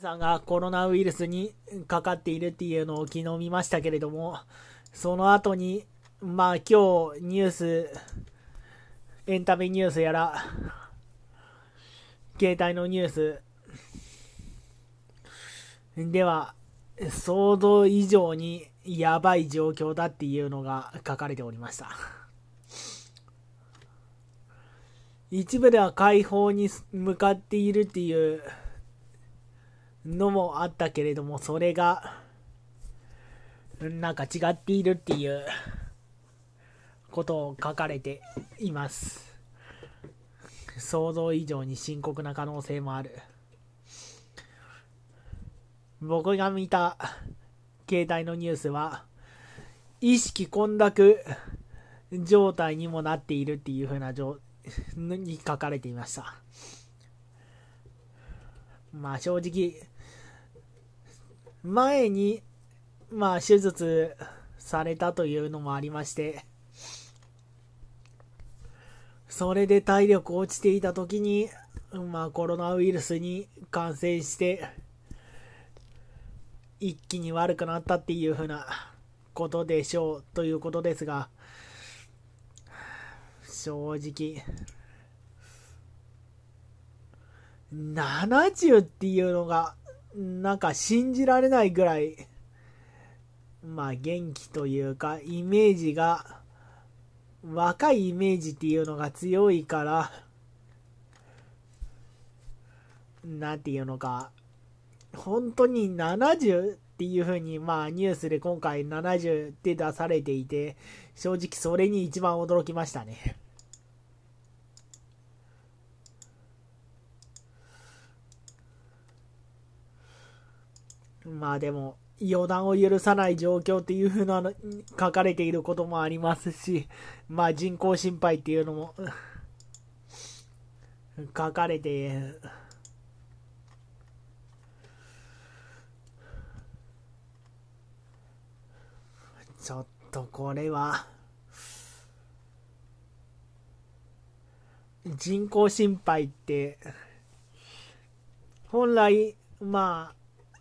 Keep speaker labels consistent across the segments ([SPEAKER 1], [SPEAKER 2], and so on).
[SPEAKER 1] さんがコロナウイルスにかかっているっていうのを昨日見ましたけれども、その後に、まあ今日ニュース、エンタメニュースやら、携帯のニュース、では、想像以上にやばい状況だっていうのが書かれておりました。一部では解放に向かっているっていうのもあったけれども、それが、なんか違っているっていうことを書かれています。想像以上に深刻な可能性もある。僕が見た携帯のニュースは、意識混濁状態にもなっているっていう風な状に書かれていました。まあ正直、前に、まあ手術されたというのもありまして、それで体力落ちていた時に、まあコロナウイルスに感染して、一気に悪くなったっていうふうなことでしょうということですが、正直、70っていうのが、なんか信じられないぐらい、まあ元気というか、イメージが、若いイメージっていうのが強いから、なんていうのか、本当に70っていうふうに、まあニュースで今回70って出されていて、正直それに一番驚きましたね。まあでも、予断を許さない状況っていう風なの書かれていることもありますし、まあ人工心配っていうのも 書かれて、ちょっとこれは、人工心配って、本来、まあ、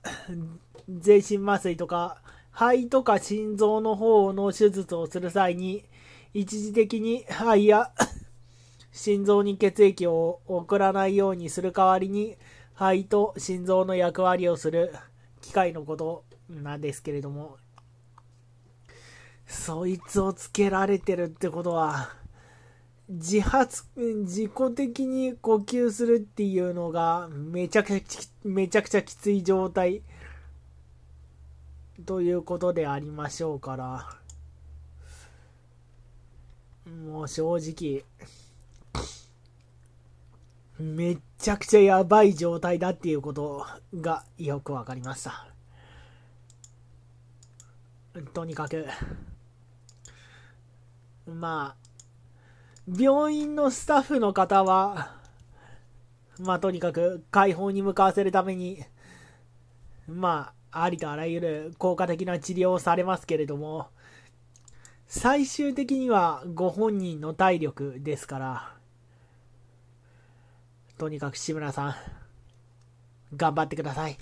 [SPEAKER 1] 全身麻酔とか、肺とか心臓の方の手術をする際に、一時的に肺や 心臓に血液を送らないようにする代わりに、肺と心臓の役割をする機械のことなんですけれども、そいつをつけられてるってことは、自発、自己的に呼吸するっていうのがめちゃくちゃ、めちゃくちゃきつい状態ということでありましょうから、もう正直、めちゃくちゃやばい状態だっていうことがよくわかりました。とにかく、まあ、病院のスタッフの方は、まあ、とにかく解放に向かわせるために、まあ、ありとあらゆる効果的な治療をされますけれども、最終的にはご本人の体力ですから、とにかく志村さん、頑張ってください。